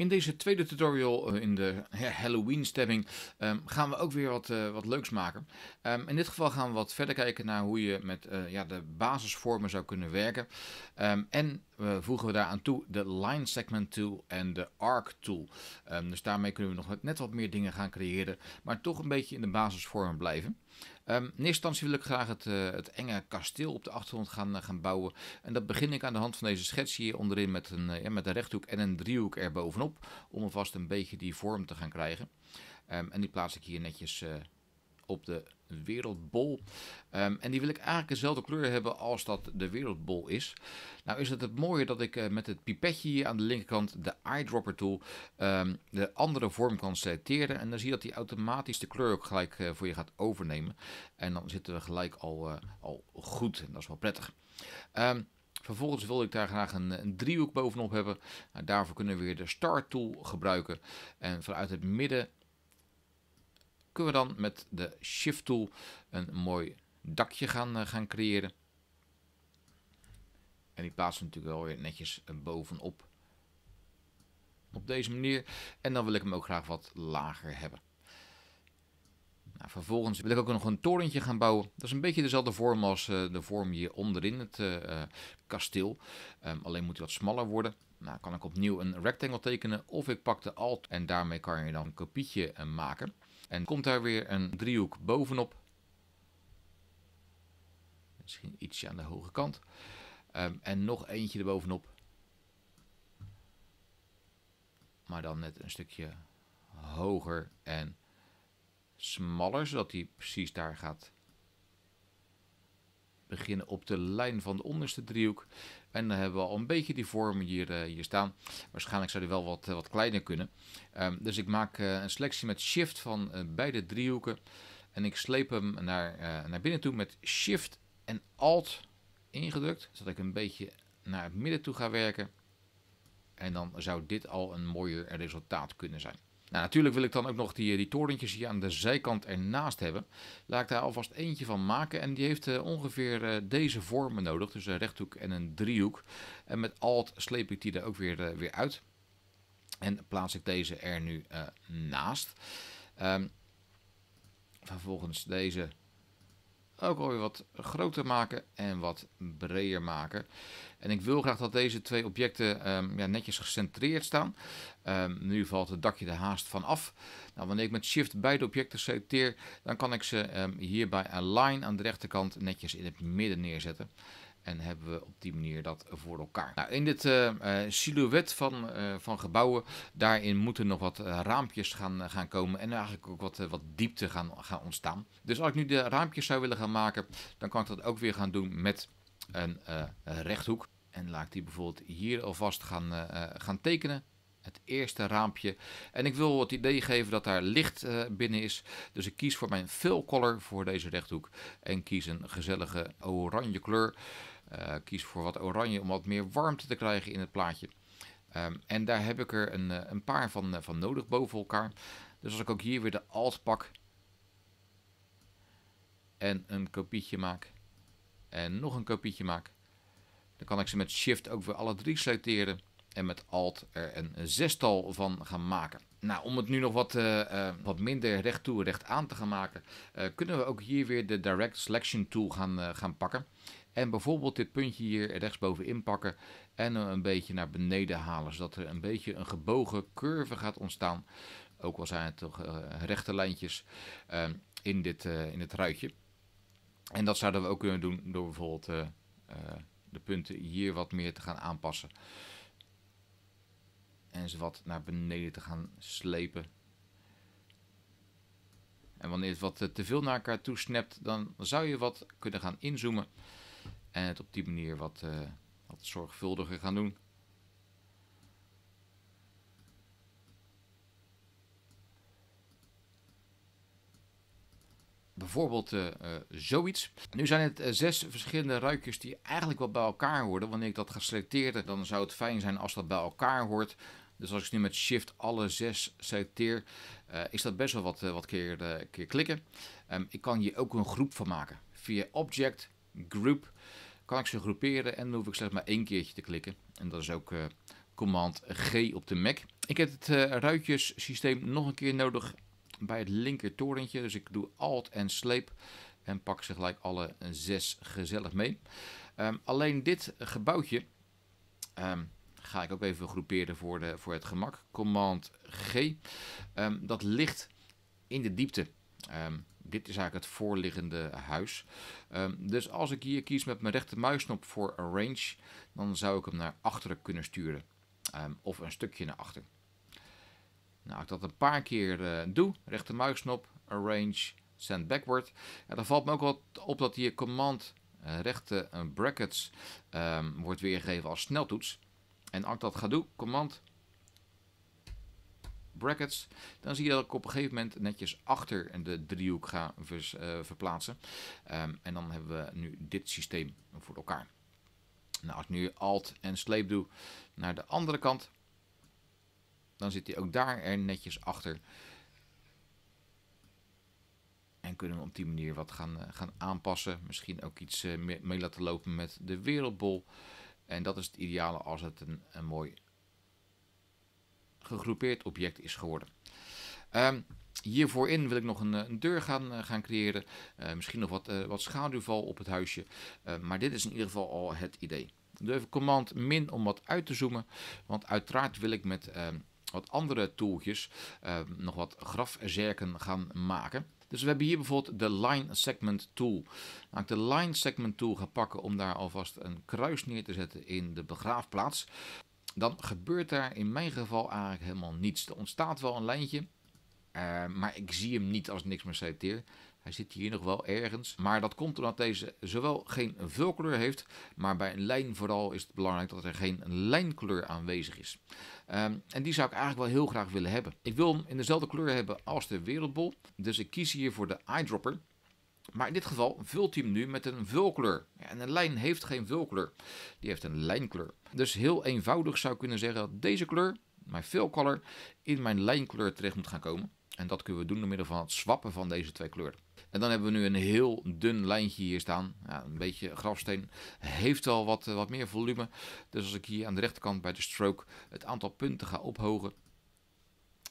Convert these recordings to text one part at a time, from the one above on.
In deze tweede tutorial eh, in de Halloween stemming ehm, gaan we ook weer wat, eh, wat leuks maken. Ehm, in dit geval gaan we wat verder kijken naar hoe je met eh, ja, de basisvormen zou kunnen werken. Ehm, en voegen we daaraan toe de Line Segment Tool en de Arc Tool. Ehm, dus daarmee kunnen we nog net wat meer dingen gaan creëren, maar toch een beetje in de basisvorm blijven. Um, in eerste instantie wil ik graag het, uh, het enge kasteel op de achtergrond gaan, eh, gaan bouwen. En dat begin ik aan de hand van deze schets hier onderin met een, eh, met een rechthoek en een driehoek erbovenop. Om alvast een beetje die vorm te gaan krijgen. Ehm, en die plaats ik hier netjes op de wereldbol. Ehm, en die wil ik eigenlijk dezelfde kleur hebben als dat de wereldbol is. Nou is het het mooie dat ik eh, met het pipetje hier aan de linkerkant, de eyedropper tool, ehm, de andere vorm kan selecteren. En dan zie je dat hij automatisch de kleur ook gelijk eh, voor je gaat overnemen. En dan zitten we gelijk al, eh, al goed. En dat is wel prettig. Ehm, vervolgens wil ik daar graag een, een driehoek bovenop hebben. Nou, daarvoor kunnen we weer de Start Tool gebruiken. En vanuit het midden kunnen we dan met de Shift Tool een mooi dakje gaan, eh, gaan creëren. En die plaatsen we natuurlijk wel weer netjes eh, bovenop. Op deze manier. En dan wil ik hem ook graag wat lager hebben. Nou, vervolgens wil ik ook nog een torentje gaan bouwen. Dat is een beetje dezelfde vorm als eh, de vorm hier onderin het kasteel. Ehm, alleen moet hij wat smaller worden. Nou, kan ik opnieuw een rectangle tekenen of ik pak de alt en daarmee kan je dan een kopietje maken. En komt daar weer een driehoek bovenop. Misschien ietsje aan de hoge kant. Ehm, en nog eentje erbovenop. Maar dan net een stukje hoger en smaller, zodat hij precies daar gaat beginnen op de lijn van de onderste driehoek. En dan hebben we al een beetje die vorm hier, eh, hier staan. Waarschijnlijk zou die wel wat, eh, wat kleiner kunnen. Ehm, dus ik maak eh, een selectie met shift van beide driehoeken. En ik sleep hem naar, naar binnen toe met shift en alt ingedrukt. Zodat ik een beetje naar het midden toe ga werken. En dan zou dit al een mooier resultaat kunnen zijn. Nou, natuurlijk wil ik dan ook nog die, eh, die torentjes hier aan de zijkant ernaast hebben. Laat ik daar alvast eentje van maken. En die heeft eh, ongeveer eh, deze vormen nodig. Dus een rechthoek en een driehoek. En met alt sleep ik die er ook weer, weer uit. En plaats ik deze er nu naast. Ehm, vervolgens deze ook alweer wat groter maken en wat breder maken. En ik wil graag dat deze twee objecten ehm, ja, netjes gecentreerd staan. Ehm, nu valt het dakje er haast van af. Nou, wanneer ik met shift beide objecten selecteer, dan kan ik ze um, ehm, hier bij align aan de rechterkant netjes in het midden neerzetten. En hebben we op die manier dat voor elkaar. Nou, in dit eh, eh, silhouet van, eh, van gebouwen, daarin moeten nog wat raampjes gaan, gaan komen. En eigenlijk ook wat, wat diepte gaan, gaan ontstaan. Dus als ik nu de raampjes zou willen gaan maken, dan kan ik dat ook weer gaan doen met een rechthoek. En laat ik die bijvoorbeeld hier alvast gaan, gaan tekenen het eerste raampje. En ik wil het idee geven dat daar licht eh, binnen is. Dus ik kies voor mijn fill color voor deze rechthoek. En kies een gezellige oranje kleur. Eh, kies voor wat oranje om wat meer warmte te krijgen in het plaatje. Ehm, en daar heb ik er een, eh, een paar van, van nodig boven elkaar. Dus als ik ook hier weer de alt pak. En een kopietje maak. En nog een kopietje maak. Dan kan ik ze met shift ook weer alle drie selecteren en met Alt er een zestal van gaan maken. Nou, om het nu nog wat, eh, eh, wat minder recht toe recht aan te gaan maken, eh, kunnen we ook hier weer de Direct Selection Tool gaan, gaan pakken. En bijvoorbeeld dit puntje hier rechtsbovenin pakken en hem een beetje naar beneden halen, zodat er een beetje een gebogen curve gaat ontstaan. Ook al zijn het toch rechte lijntjes ehm, in, dit, in het ruitje. En dat zouden we ook kunnen doen door bijvoorbeeld de punten hier wat meer te gaan aanpassen en wat naar beneden te gaan slepen. En wanneer het wat te veel naar elkaar toe snapt, dan zou je wat kunnen gaan inzoomen. En het op die manier wat, eh, wat zorgvuldiger gaan doen. bijvoorbeeld eh, eh, zoiets. Nu zijn het zes verschillende ruikjes die eigenlijk wel bij elkaar horen. Wanneer ik dat ga selecteren, dan zou het fijn zijn als dat bij elkaar hoort. Dus als ik nu met shift alle zes selecteer, eh, is dat best wel wat, eh, wat keer, eh, keer klikken. Ehm, ik kan hier ook een groep van maken. Via object, group, kan ik ze groeperen en dan hoef ik slechts maar één keertje te klikken. En dat is ook command G op de Mac. Ik heb het ruitjes systeem nog een keer nodig bij het linker torentje. Dus ik doe alt en sleep en pak ze gelijk alle zes gezellig mee. Ehm, alleen dit gebouwtje ehm, Ga ik ook even groeperen voor, de, voor het gemak. Command G. Ehm, dat ligt in de diepte. Ehm, dit is eigenlijk het voorliggende huis. Ehm, dus als ik hier kies met mijn muisknop voor Arrange, dan zou ik hem naar achteren kunnen sturen. of een stukje naar achter. Nou, ik dat een paar keer uh, doe, muisknop Arrange, Send Backward. Ja, dan valt me ook wat op dat hier Command uh, rechte eh, brackets wordt weergegeven als sneltoets en ga doen, command brackets, dan zie je dat ik op een gegeven moment netjes achter de driehoek ga eh, verplaatsen. Ehm, en dan hebben we nu dit systeem voor elkaar. Nou, als ik nu alt en sleep doe naar de andere kant, dan zit hij ook daar er netjes achter. En kunnen we op die manier wat gaan, eh, gaan aanpassen. Misschien ook iets eh, mee laten lopen met de wereldbol. En dat is het ideale als het een, een mooi gegroepeerd object is geworden. Um, ehm, hiervoor wil ik nog een, een deur gaan, eh, gaan creëren. Eh, misschien nog wat, eh, wat schaduwval op het huisje. maar dit is in ieder geval al het idee. Doe even command min om wat uit te zoomen. Want uiteraard wil ik met ehm, wat andere tooltjes ehm, nog wat grafzerken gaan maken. Dus we hebben hier bijvoorbeeld de Line Segment Tool. Als ik de Line Segment Tool ga pakken om daar alvast een kruis neer te zetten in de begraafplaats. Dan gebeurt daar in mijn geval eigenlijk helemaal niets. Er ontstaat wel een lijntje, eh, maar ik zie hem niet als niks meer selecteer. Hij zit hier nog wel ergens. Maar dat komt omdat deze zowel geen vulkleur heeft, maar bij een lijn vooral is het belangrijk dat er geen lijnkleur aanwezig is. Ehm, en die zou ik eigenlijk wel heel graag willen hebben. Ik wil hem in dezelfde kleur hebben als de wereldbol. Dus ik kies hier voor de eyedropper. Maar in dit geval vult hij hem nu met een vulkleur. En een lijn heeft geen vulkleur. Die heeft een lijnkleur. Dus heel eenvoudig zou ik kunnen zeggen dat deze kleur mijn fill color in mijn lijnkleur terecht moet gaan komen. En dat kunnen we doen door middel van het swappen van deze twee kleuren. En dan hebben we nu een heel dun lijntje hier staan. Ja, een beetje grafsteen. Heeft wel wat, eh, wat meer volume. Dus als ik hier aan de rechterkant bij de stroke het aantal punten ga ophogen.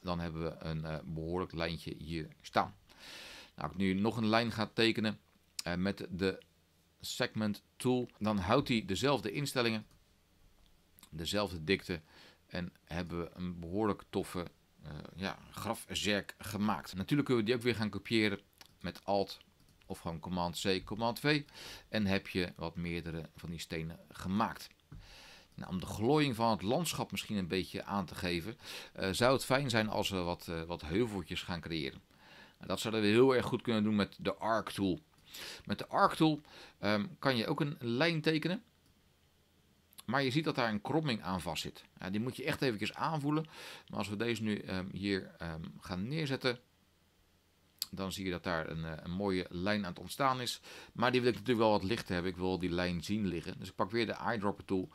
Dan hebben we een eh, behoorlijk lijntje hier staan. Nou, als ik nu nog een lijn ga tekenen eh, met de segment tool. Dan houdt hij dezelfde instellingen. Dezelfde dikte. En hebben we een behoorlijk toffe uh, ja, grafzerk gemaakt. Natuurlijk kunnen we die ook weer gaan kopiëren met Alt of gewoon Command-C, Command-V. En heb je wat meerdere van die stenen gemaakt. Nou, om de glooiing van het landschap misschien een beetje aan te geven, eh, zou het fijn zijn als we wat, eh, wat heuveltjes gaan creëren. Nou, dat zouden we heel erg goed kunnen doen met de Arc Tool. Met de Arc Tool ehm, kan je ook een lijn tekenen. Maar je ziet dat daar een kromming aan vast zit. die moet je echt even aanvoelen. Maar als we deze nu ehm, hier ehm, gaan neerzetten, dan zie je dat daar een, eh, een, mooie lijn aan het ontstaan is. Maar die wil ik natuurlijk wel wat licht hebben. Ik wil die lijn zien liggen. Dus ik pak weer de eyedropper tool.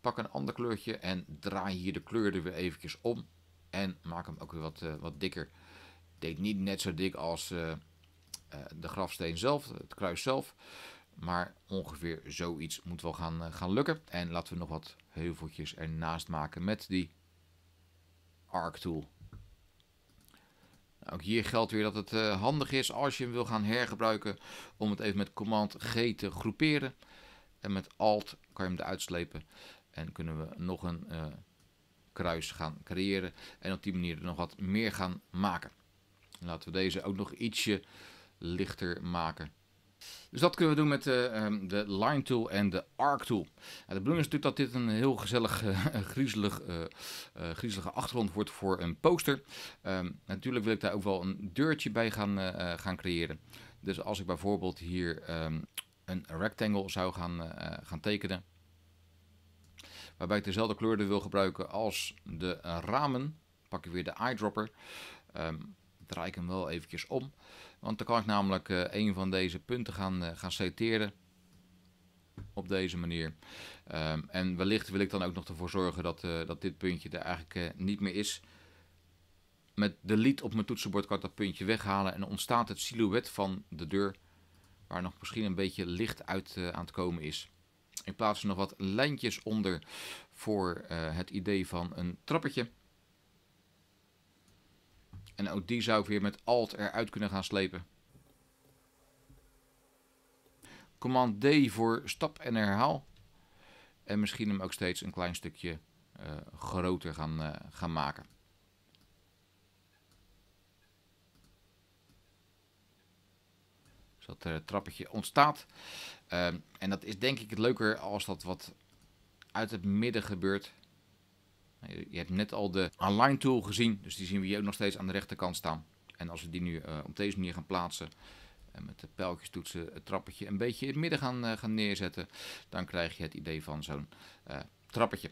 Pak een ander kleurtje en draai hier de kleur er weer eventjes om. En maak hem ook weer wat, eh, wat dikker. deed niet net zo dik als eh, de grafsteen zelf, het kruis zelf. Maar ongeveer zoiets moet wel gaan, eh, gaan lukken. En laten we nog wat heuveltjes ernaast maken met die arc tool. Nou, ook hier geldt weer dat het eh, handig is als je hem wil gaan hergebruiken om het even met command G te groeperen. En met alt kan je hem eruit slepen en kunnen we nog een eh, kruis gaan creëren. En op die manier nog wat meer gaan maken. Laten we deze ook nog ietsje lichter maken. Dus dat kunnen we doen met eh, ehm, de Line Tool en de Arc Tool. Nou, de bedoeling is natuurlijk dat dit een heel gezellig, eh, griezelig, eh, griezelige achtergrond wordt voor een poster. Ehm, natuurlijk wil ik daar ook wel een deurtje bij gaan, gaan creëren. Dus als ik bijvoorbeeld hier ehm, een rectangle zou gaan, gaan tekenen. Waarbij ik dezelfde kleuren wil gebruiken als de ramen. Pak ik weer de eyedropper. draai ik hem wel eventjes om. Want dan kan ik namelijk eh, een van deze punten gaan, eh, gaan citeren op deze manier. Ehm, en wellicht wil ik dan ook nog ervoor zorgen dat, eh, dat dit puntje er eigenlijk niet meer is. Met de delete op mijn toetsenbord kan ik dat puntje weghalen en ontstaat het silhouet van de deur waar nog misschien een beetje licht uit aan het komen is. Ik plaats er nog wat lijntjes onder voor het idee van een trappetje. En ook die zou ik weer met Alt eruit kunnen gaan slepen. Command D voor stap en herhaal. En misschien hem ook steeds een klein stukje eh, groter gaan, eh, gaan maken. Zodat dus er eh, het trappetje ontstaat. Ehm, en dat is denk ik het leuker als dat wat uit het midden gebeurt. Je hebt net al de online tool gezien, dus die zien we hier ook nog steeds aan de rechterkant staan. En als we die nu eh, op deze manier gaan plaatsen, en eh, met de pijltjes toetsen, het trappetje een beetje in het midden gaan, eh, gaan neerzetten, dan krijg je het idee van zo'n trappetje.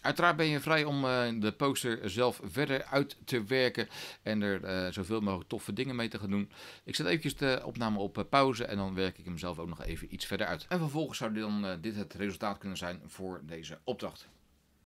Uiteraard ben je vrij om de poster zelf verder uit te werken en er zoveel mogelijk toffe dingen mee te gaan doen. Ik zet eventjes de opname op pauze en dan werk ik hem zelf ook nog even iets verder uit. En vervolgens zou dit het resultaat kunnen zijn voor deze opdracht.